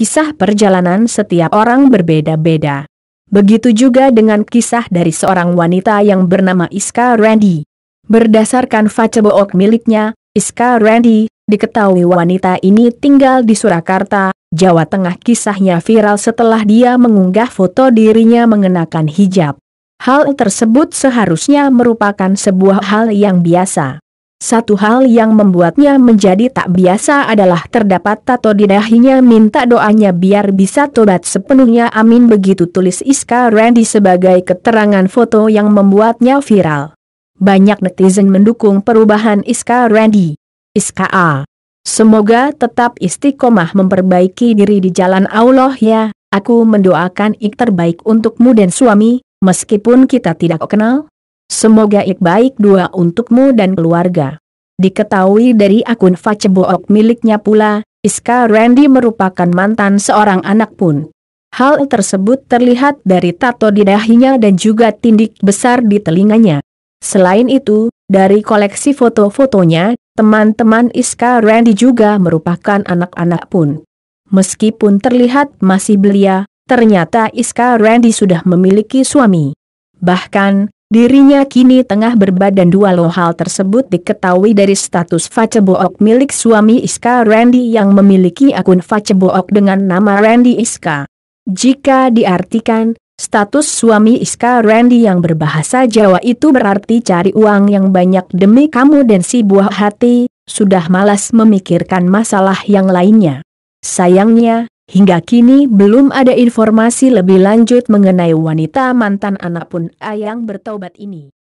Kisah perjalanan setiap orang berbeda-beda. Begitu juga dengan kisah dari seorang wanita yang bernama Iska Randy. Berdasarkan Facebook miliknya, Iska Randy, diketahui wanita ini tinggal di Surakarta, Jawa Tengah kisahnya viral setelah dia mengunggah foto dirinya mengenakan hijab. Hal tersebut seharusnya merupakan sebuah hal yang biasa. Satu hal yang membuatnya menjadi tak biasa adalah terdapat tato di dahinya minta doanya biar bisa tobat sepenuhnya amin begitu tulis Iska Randy sebagai keterangan foto yang membuatnya viral. Banyak netizen mendukung perubahan Iska Randy. Iska A. Semoga tetap istiqomah memperbaiki diri di jalan Allah ya, aku mendoakan ik terbaik untukmu dan suami, meskipun kita tidak kenal, Semoga baik dua untukmu dan keluarga. Diketahui dari akun Facebook miliknya pula, Iska Randy merupakan mantan seorang anak pun. Hal tersebut terlihat dari tato di dahinya dan juga tindik besar di telinganya. Selain itu, dari koleksi foto-fotonya, teman-teman Iska Randy juga merupakan anak-anak pun. Meskipun terlihat masih belia, ternyata Iska Randy sudah memiliki suami. Bahkan, Dirinya kini tengah berbadan dua loh hal tersebut diketahui dari status Facebook milik suami Iska Randy yang memiliki akun Facebook dengan nama Randy Iska. Jika diartikan, status suami Iska Randy yang berbahasa Jawa itu berarti cari uang yang banyak demi kamu dan si buah hati, sudah malas memikirkan masalah yang lainnya. Sayangnya, Hingga kini belum ada informasi lebih lanjut mengenai wanita mantan anak pun Ayang bertobat ini.